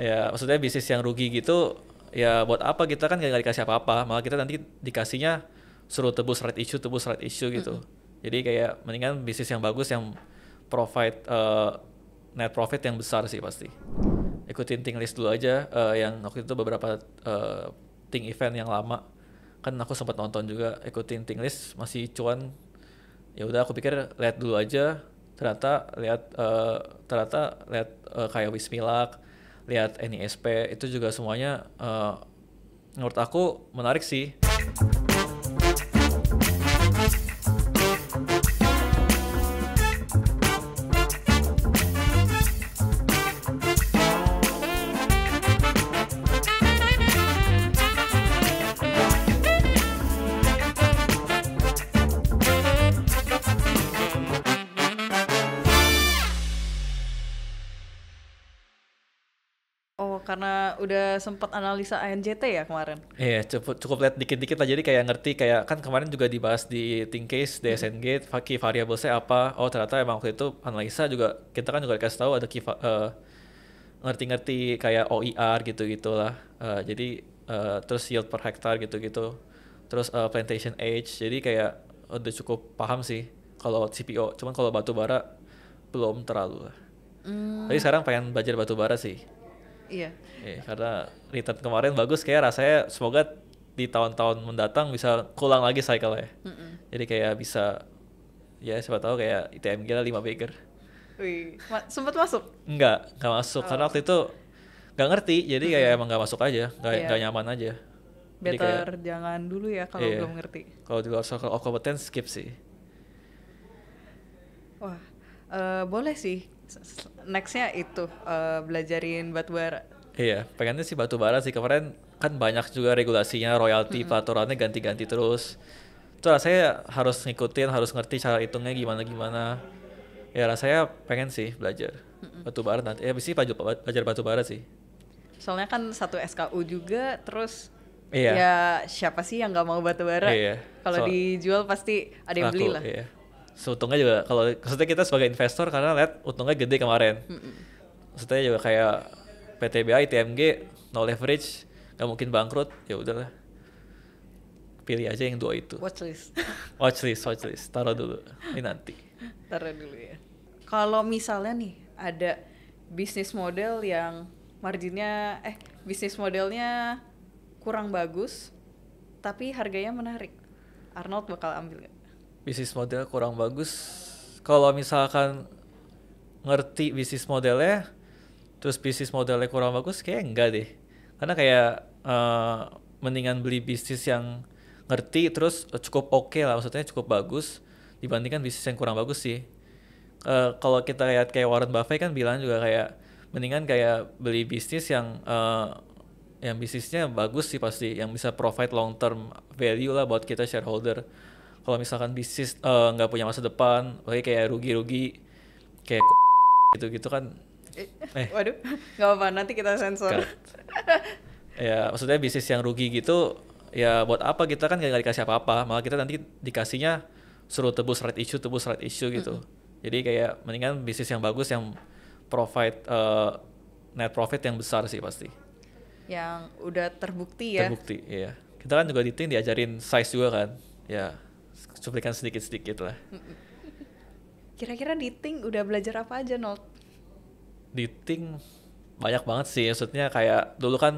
ya maksudnya bisnis yang rugi gitu ya buat apa kita kan nggak dikasih apa-apa malah kita nanti dikasihnya suruh tebus right issue tebus right issue gitu mm -hmm. jadi kayak mendingan bisnis yang bagus yang profit, uh, eh, net profit yang besar sih pasti ikutin ting list dulu aja uh, yang waktu itu beberapa uh, eh, ting event yang lama kan aku sempat nonton juga ikutin ting list masih cuan ya udah aku pikir lihat dulu aja ternyata lihat uh, ternyata lihat uh, kayak Wismilak lihat NISP itu juga semuanya uh, menurut aku menarik sih. sempat analisa ANJT ya kemarin. Iya, yeah, cukup cukup lihat dikit-dikit lah jadi kayak ngerti kayak kan kemarin juga dibahas di think case, di hmm. SN Gate, key variablesnya apa. Oh, ternyata emang waktu itu analisa juga kita kan juga dikasih tahu ada key uh, ngerti-ngerti kayak OER gitu-gitulah. Uh, jadi uh, terus yield per hektar gitu-gitu. Terus uh, plantation age. Jadi kayak udah cukup paham sih kalau CPO. Cuman kalau batu bara belum terlalu lah. Hmm. Tapi sekarang pengen belajar batu bara sih Iya. Yeah, karena return kemarin bagus kayak rasanya semoga di tahun-tahun mendatang bisa kulang lagi cycle ya. Mm -mm. Jadi kayak bisa ya siapa tahu kayak ITMG lah 5 baker. Wih, ma sempat masuk? Enggak, enggak masuk oh. karena waktu itu gak ngerti jadi kayak mm -hmm. emang gak masuk aja, enggak yeah. Iya. Gak nyaman aja. Better kayak, jangan dulu ya kalau yeah. belum ngerti. Kalau juga luar circle of competence skip sih. Wah, uh, boleh sih nextnya itu uh, belajarin bara. iya pengennya sih batu bara sih kemarin kan banyak juga regulasinya royalti mm -hmm. peraturannya ganti-ganti terus itu saya harus ngikutin harus ngerti cara hitungnya gimana gimana ya rasanya pengen sih belajar mm -mm. bara nanti ya sih eh, belajar batu bara sih soalnya kan satu SKU juga terus iya. ya siapa sih yang nggak mau batu bara? iya. kalau so, dijual pasti ada yang beli lah iya seutungnya juga kalau maksudnya kita sebagai investor karena lihat untungnya gede kemarin. Mm Maksudnya juga kayak PTBA, TMG, no leverage, gak mungkin bangkrut, ya udahlah. Pilih aja yang dua itu. Watchlist. watchlist, watchlist. Taruh dulu. Ini nanti. Taruh dulu ya. Kalau misalnya nih ada bisnis model yang marginnya eh bisnis modelnya kurang bagus tapi harganya menarik. Arnold bakal ambil gak? bisnis model kurang bagus kalau misalkan ngerti bisnis modelnya terus bisnis modelnya kurang bagus kayak enggak deh karena kayak uh, mendingan beli bisnis yang ngerti terus cukup oke okay lah maksudnya cukup bagus dibandingkan bisnis yang kurang bagus sih uh, kalau kita lihat kayak Warren Buffett kan bilang juga kayak mendingan kayak beli bisnis yang uh, yang bisnisnya bagus sih pasti yang bisa provide long term value lah buat kita shareholder kalau misalkan bisnis eh, nggak uh, punya masa depan oke kayak rugi-rugi kayak gitu-gitu kan eh, eh waduh nggak apa-apa nanti kita sensor ya maksudnya bisnis yang rugi gitu ya buat apa kita kan nggak dikasih apa-apa malah kita nanti dikasihnya suruh tebus right issue tebus right issue gitu mm -hmm. jadi kayak mendingan bisnis yang bagus yang provide uh, net profit yang besar sih pasti yang udah terbukti ya terbukti ya kita kan juga di tim diajarin size juga kan ya cuplikan sedikit-sedikit lah. Kira-kira di udah belajar apa aja, Nolt? Di banyak banget sih, maksudnya kayak dulu kan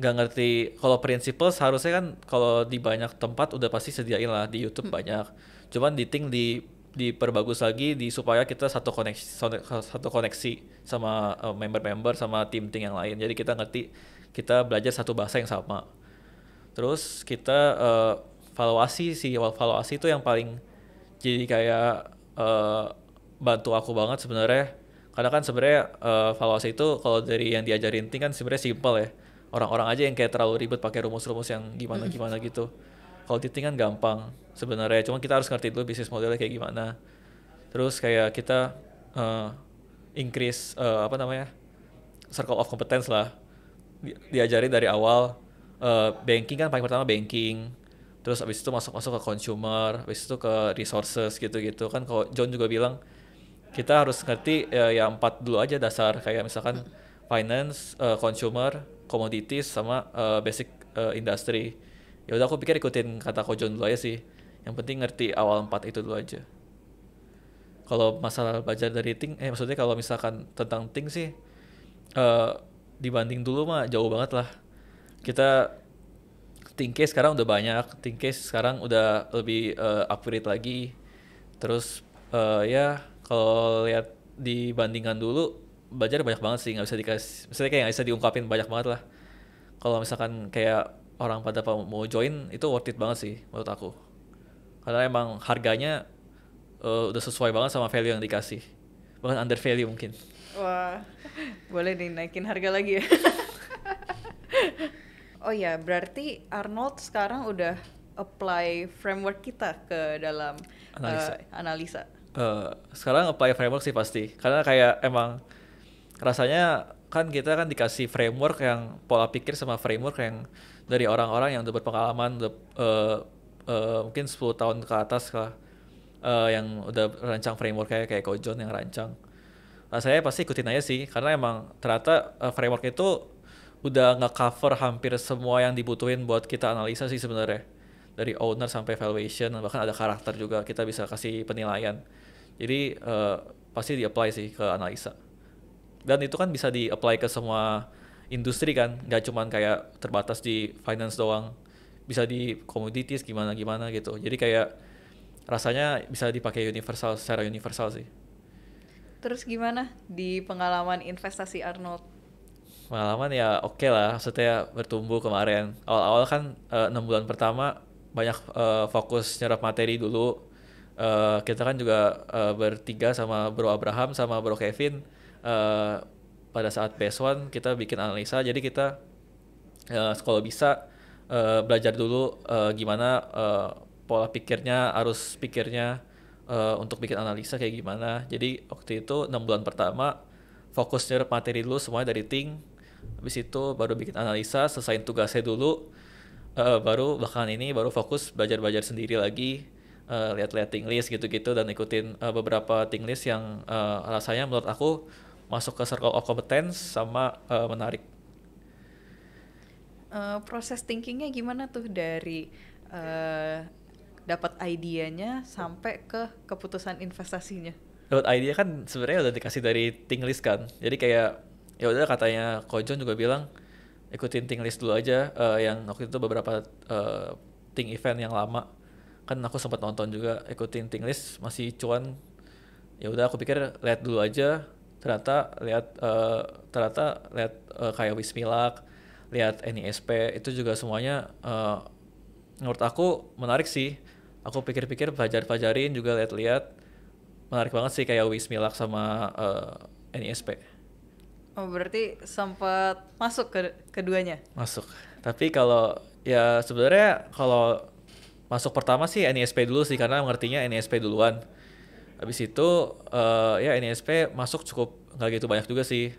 nggak ngerti kalau principles harusnya kan kalau di banyak tempat udah pasti sediain lah di YouTube hmm. banyak. Cuman di di diperbagus lagi di supaya kita satu koneksi satu koneksi sama eh, member-member sama tim-tim yang lain. Jadi kita ngerti kita belajar satu bahasa yang sama. Terus kita uh, valuasi sih valuasi itu yang paling jadi kayak uh, bantu aku banget sebenarnya karena kan sebenarnya uh, valuasi itu kalau dari yang diajarin ting kan sebenarnya simpel ya orang-orang aja yang kayak terlalu ribet pakai rumus-rumus yang gimana-gimana mm-hmm. gitu kalau di ting kan gampang sebenarnya cuma kita harus ngerti dulu bisnis modelnya kayak gimana terus kayak kita uh, increase uh, apa namanya circle of competence lah diajarin dari awal uh, banking kan paling pertama banking terus abis itu masuk-masuk ke consumer, abis itu ke resources gitu-gitu kan kalau John juga bilang kita harus ngerti ya, ya empat dulu aja dasar kayak misalkan finance, uh, consumer, commodities sama uh, basic uh, industry. Ya udah aku pikir ikutin kata kau John dulu aja sih. Yang penting ngerti awal empat itu dulu aja. Kalau masalah belajar dari ting, eh maksudnya kalau misalkan tentang ting sih uh, dibanding dulu mah jauh banget lah. Kita Tingkes sekarang udah banyak, tingkes sekarang udah lebih uh, eh, accurate lagi. Terus uh, ya kalau lihat dibandingkan dulu, belajar banyak banget sih nggak bisa dikasih, misalnya kayak nggak bisa diungkapin banyak banget lah. Kalau misalkan kayak orang pada mau join itu worth it banget sih menurut aku. Karena emang harganya uh, udah sesuai banget sama value yang dikasih. Bahkan under value mungkin. Wah, boleh dinaikin harga lagi ya. Oh iya, berarti Arnold sekarang udah apply framework kita ke dalam analisa. Uh, analisa. Uh, sekarang apply framework sih pasti, karena kayak emang rasanya kan kita kan dikasih framework yang pola pikir sama framework yang dari orang-orang yang udah berpengalaman udah, uh, uh, mungkin 10 tahun ke atas lah uh, yang udah rancang framework kayak kayak Kojon yang rancang. Nah, saya pasti ikutin aja sih karena emang ternyata uh, framework itu udah nge-cover hampir semua yang dibutuhin buat kita analisa sih sebenarnya. Dari owner sampai valuation, bahkan ada karakter juga kita bisa kasih penilaian. Jadi uh, pasti di-apply sih ke analisa. Dan itu kan bisa di-apply ke semua industri kan, nggak cuman kayak terbatas di finance doang. Bisa di commodities gimana-gimana gitu. Jadi kayak rasanya bisa dipakai universal secara universal sih. Terus gimana di pengalaman investasi Arnold? pengalaman ya oke okay lah maksudnya bertumbuh kemarin awal-awal kan eh, enam uh, bulan pertama banyak uh, fokus nyerap materi dulu uh, kita kan juga uh, bertiga sama Bro Abraham sama Bro Kevin uh, pada saat PS1 kita bikin analisa jadi kita uh, kalau bisa uh, belajar dulu uh, gimana uh, pola pikirnya arus pikirnya uh, untuk bikin analisa kayak gimana jadi waktu itu enam bulan pertama fokus nyerap materi dulu semuanya dari Ting habis itu baru bikin analisa selesaiin tugasnya dulu uh, baru bahkan ini baru fokus belajar-belajar sendiri lagi uh, lihat-lihat ting list gitu-gitu dan ikutin uh, beberapa ting list yang uh, rasanya menurut aku masuk ke circle of competence sama uh, menarik uh, proses thinkingnya gimana tuh dari uh, dapat idenya sampai ke keputusan investasinya dapat idea kan sebenarnya udah dikasih dari ting list kan jadi kayak ya udah katanya Kojon juga bilang ikutin ting list dulu aja uh, yang waktu itu beberapa uh, ting event yang lama kan aku sempat nonton juga ikutin ting list masih cuan ya udah aku pikir lihat dulu aja ternyata lihat uh, ternyata lihat uh, kayak Wismilak lihat NISP itu juga semuanya uh, menurut aku menarik sih aku pikir-pikir pelajar-pelajarin juga lihat-lihat menarik banget sih kayak Wismilak sama uh, NISP Oh berarti sempat masuk ke keduanya? Masuk. Tapi kalau ya sebenarnya kalau masuk pertama sih NISP dulu sih karena ngertinya NISP duluan. Habis itu uh, ya NISP masuk cukup nggak gitu banyak juga sih.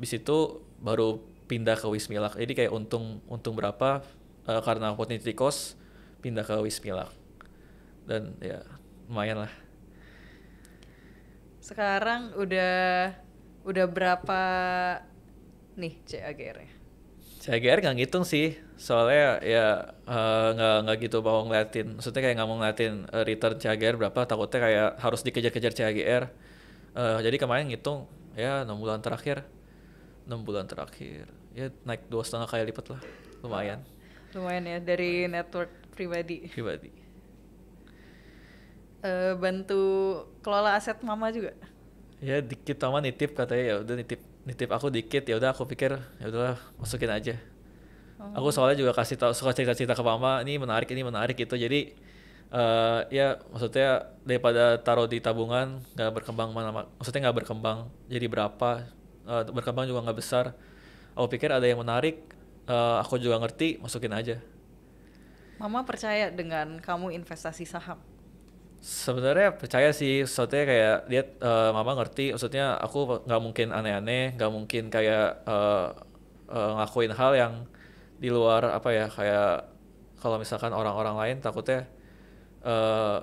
Habis itu baru pindah ke Wismilak. Jadi kayak untung untung berapa uh, karena opportunity cost pindah ke Wismilak. Dan ya lumayan lah. Sekarang udah Udah berapa nih CAGR-nya? CAGR gak ngitung sih, soalnya ya eh, nggak gak, nggak gitu mau ngeliatin. Maksudnya kayak nggak mau ngeliatin eh, return CAGR berapa, takutnya kayak harus dikejar-kejar CAGR. Uh, eh, jadi kemarin ngitung ya enam bulan terakhir, enam bulan terakhir ya naik dua setengah kali lipat lah, lumayan. Lumayan ya dari network pribadi. Pribadi. Uh, bantu kelola aset mama juga ya dikit sama nitip katanya ya udah nitip nitip aku dikit ya udah aku pikir ya udah masukin aja oh. aku soalnya juga kasih tau suka cerita cerita ke mama ini menarik ini menarik gitu jadi uh, ya maksudnya daripada taruh di tabungan nggak berkembang mana maksudnya nggak berkembang jadi berapa uh, berkembang juga nggak besar aku pikir ada yang menarik uh, aku juga ngerti masukin aja mama percaya dengan kamu investasi saham Sebenarnya percaya sih, maksudnya kayak dia uh, mama ngerti, maksudnya aku nggak mungkin aneh-aneh, nggak -aneh, mungkin kayak uh, eh, uh, eh, ngakuin hal yang di luar apa ya kayak kalau misalkan orang-orang lain takutnya uh,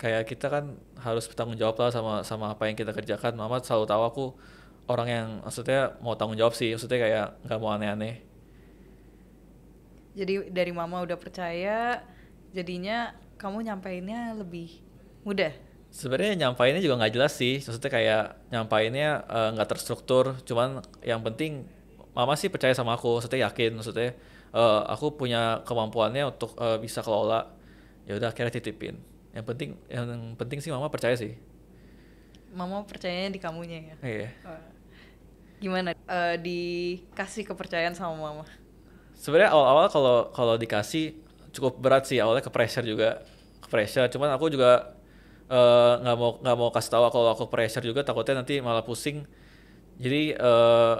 kayak kita kan harus bertanggung jawab lah sama sama apa yang kita kerjakan. Mama selalu tahu aku orang yang maksudnya mau tanggung jawab sih, maksudnya kayak nggak mau aneh-aneh. Jadi dari mama udah percaya, jadinya kamu nyampainnya lebih mudah sebenarnya nyampainnya juga nggak jelas sih maksudnya kayak nyampainnya eh, nggak uh, terstruktur cuman yang penting mama sih percaya sama aku maksudnya yakin maksudnya uh, aku punya kemampuannya untuk uh, bisa kelola ya udah akhirnya titipin yang penting yang penting sih mama percaya sih mama percayanya di kamunya ya iya uh, gimana uh, dikasih kepercayaan sama mama sebenarnya awal-awal kalau kalau dikasih cukup berat sih awalnya ke pressure juga ke pressure cuman aku juga eh, nggak uh, mau nggak mau kasih tahu kalau aku pressure juga takutnya nanti malah pusing jadi uh,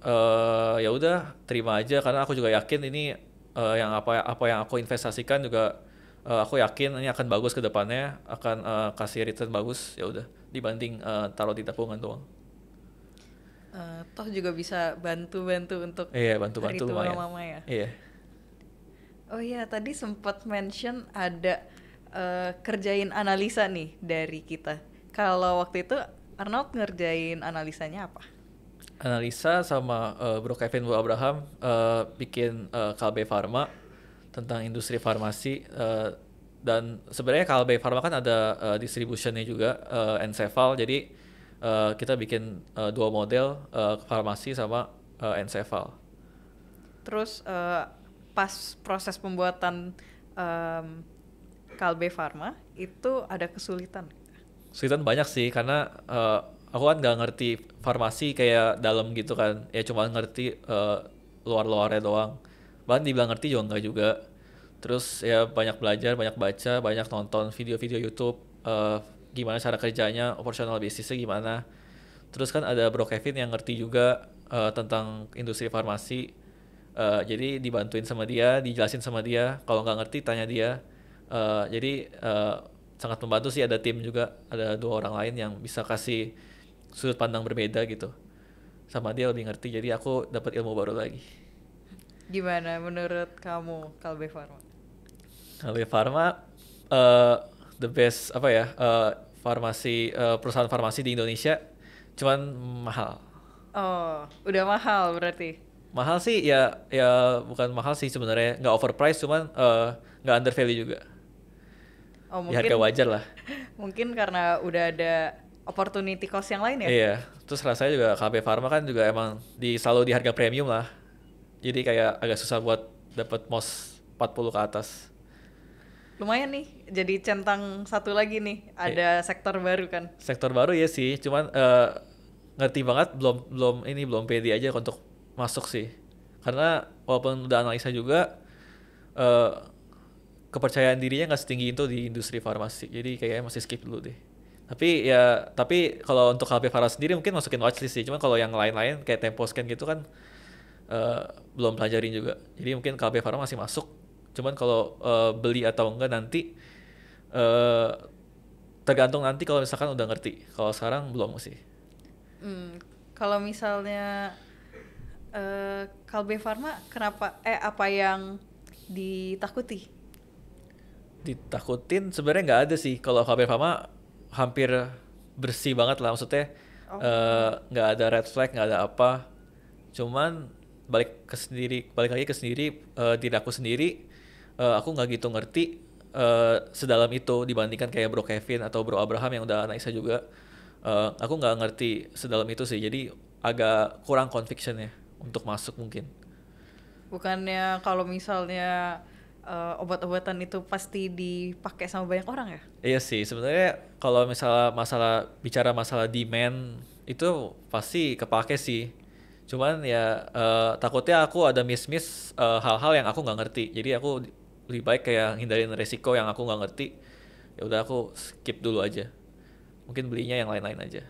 uh, ya udah terima aja karena aku juga yakin ini uh, yang apa apa yang aku investasikan juga uh, aku yakin ini akan bagus ke depannya akan uh, kasih return bagus ya udah dibanding uh, taruh di tabungan doang uh, toh juga bisa bantu-bantu untuk iya bantu-bantu lumayan mama ya iya Oh iya, tadi sempat mention ada uh, kerjain analisa nih dari kita. Kalau waktu itu Arnold ngerjain analisanya apa? Analisa sama uh, Bro Kevin Bu Abraham uh, bikin uh, KB Pharma tentang industri farmasi uh, dan sebenarnya KB Pharma kan ada uh, distributionnya juga uh, encephal jadi uh, kita bikin uh, dua model uh, farmasi sama uh, encephal. Terus pas proses pembuatan um, Kalbe Pharma itu ada kesulitan? Kesulitan banyak sih karena uh, aku kan nggak ngerti farmasi kayak dalam gitu kan. Ya cuma ngerti uh, luar-luarnya doang. Bahkan dibilang ngerti juga nggak juga. Terus ya banyak belajar, banyak baca, banyak nonton video-video YouTube uh, gimana cara kerjanya, operasional bisnisnya gimana. Terus kan ada Bro Kevin yang ngerti juga uh, tentang industri farmasi Uh, jadi dibantuin sama dia, dijelasin sama dia. Kalau nggak ngerti tanya dia. Uh, jadi uh, sangat membantu sih ada tim juga, ada dua orang lain yang bisa kasih sudut pandang berbeda gitu. Sama dia lebih ngerti. Jadi aku dapat ilmu baru lagi. Gimana menurut kamu Kalbe Farma? Kalbe Farma uh, the best apa ya? Uh, farmasi uh, perusahaan farmasi di Indonesia cuman mahal. Oh, udah mahal berarti mahal sih ya ya bukan mahal sih sebenarnya nggak overpriced cuman eh, nggak uh, undervalue juga oh, ya, mungkin, ya harga wajar lah mungkin karena udah ada opportunity cost yang lain ya iya terus rasanya juga KB Pharma kan juga emang di selalu di harga premium lah jadi kayak agak susah buat dapat mos 40 ke atas lumayan nih jadi centang satu lagi nih ada iya. sektor baru kan sektor baru ya sih cuman uh, ngerti banget belum belum ini belum pede aja untuk masuk sih karena walaupun udah analisa juga uh, kepercayaan dirinya nggak setinggi itu di industri farmasi jadi kayaknya masih skip dulu deh tapi ya tapi kalau untuk HP Farah sendiri mungkin masukin watchlist sih cuman kalau yang lain-lain kayak tempo scan gitu kan uh, belum pelajarin juga jadi mungkin KB Farah masih masuk cuman kalau uh, beli atau enggak nanti uh, tergantung nanti kalau misalkan udah ngerti kalau sekarang belum sih hmm, kalau misalnya Eh, Kalbe Farma kenapa eh apa yang ditakuti? Ditakutin sebenarnya nggak ada sih kalau Kalbe Farma hampir bersih banget lah maksudnya oh. Eh, nggak oh. uh, ada red flag nggak ada apa cuman balik ke sendiri balik lagi ke sendiri uh, diri aku sendiri uh, aku nggak gitu ngerti uh, sedalam itu dibandingkan kayak Bro Kevin atau Bro Abraham yang udah naik saya juga. Uh, aku nggak ngerti sedalam itu sih, jadi agak kurang convictionnya untuk masuk mungkin bukannya kalau misalnya uh, obat-obatan itu pasti dipakai sama banyak orang ya iya sih sebenarnya kalau misalnya masalah bicara masalah demand itu pasti kepake sih cuman ya uh, takutnya aku ada miss miss uh, eh, hal-hal yang aku nggak ngerti jadi aku lebih baik kayak hindarin resiko yang aku nggak ngerti ya udah aku skip dulu aja mungkin belinya yang lain-lain aja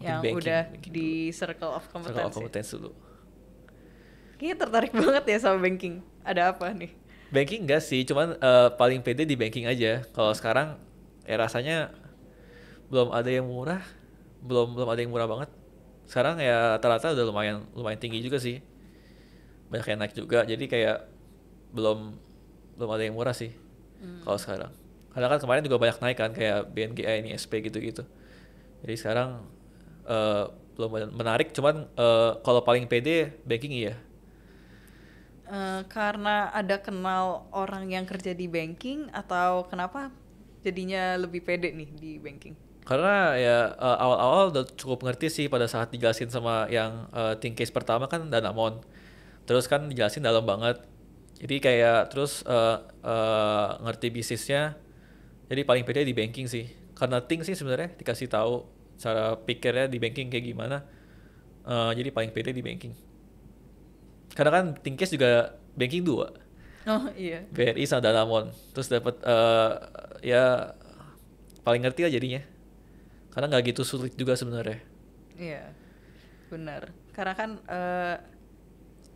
mungkin yang banking, udah banking di dulu. circle of competence circle of competence ya? dulu Kayaknya tertarik banget ya sama banking. Ada apa nih? Banking enggak sih, cuman uh, paling pede di banking aja. Kalau sekarang eh rasanya belum ada yang murah, belum belum ada yang murah banget. Sekarang ya rata-rata udah lumayan lumayan tinggi juga sih. Banyak yang naik juga, jadi kayak belum belum ada yang murah sih hmm. kalau sekarang. Karena kan kemarin juga banyak naik kan kayak BNGA eh, ini SP gitu-gitu. Jadi sekarang uh, belum menarik, cuman uh, kalau paling pede banking iya uh, karena ada kenal orang yang kerja di banking atau kenapa jadinya lebih pede nih di banking? Karena ya uh, awal-awal udah cukup ngerti sih pada saat dijelasin sama yang uh, eh, think case pertama kan dana mon. Terus kan dijelasin dalam banget. Jadi kayak terus uh, uh, ngerti bisnisnya. Jadi paling pede di banking sih. Karena think sih sebenarnya dikasih tahu cara pikirnya di banking kayak gimana. Uh, jadi paling pede di banking karena kan tingkes juga banking dua oh iya BRI sama Danamon terus dapat uh, eh, ya paling ngerti lah jadinya karena nggak gitu sulit juga sebenarnya iya benar karena kan mirip eh,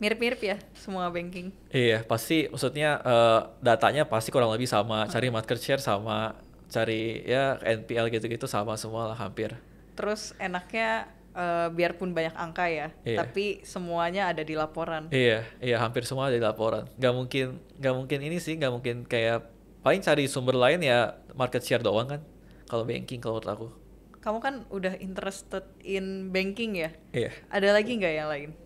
mirip-mirip ya semua banking iya pasti maksudnya uh, datanya pasti kurang lebih sama cari market share sama cari ya NPL gitu-gitu sama semua lah hampir terus enaknya Eh, biarpun banyak angka ya, iya. tapi semuanya ada di laporan. Iya, iya hampir semua ada di laporan. Gak mungkin, gak mungkin ini sih, gak mungkin kayak paling cari sumber lain ya market share doang kan. Kalau banking kalau menurut aku. Kamu kan udah interested in banking ya? Iya. Ada lagi nggak yang lain?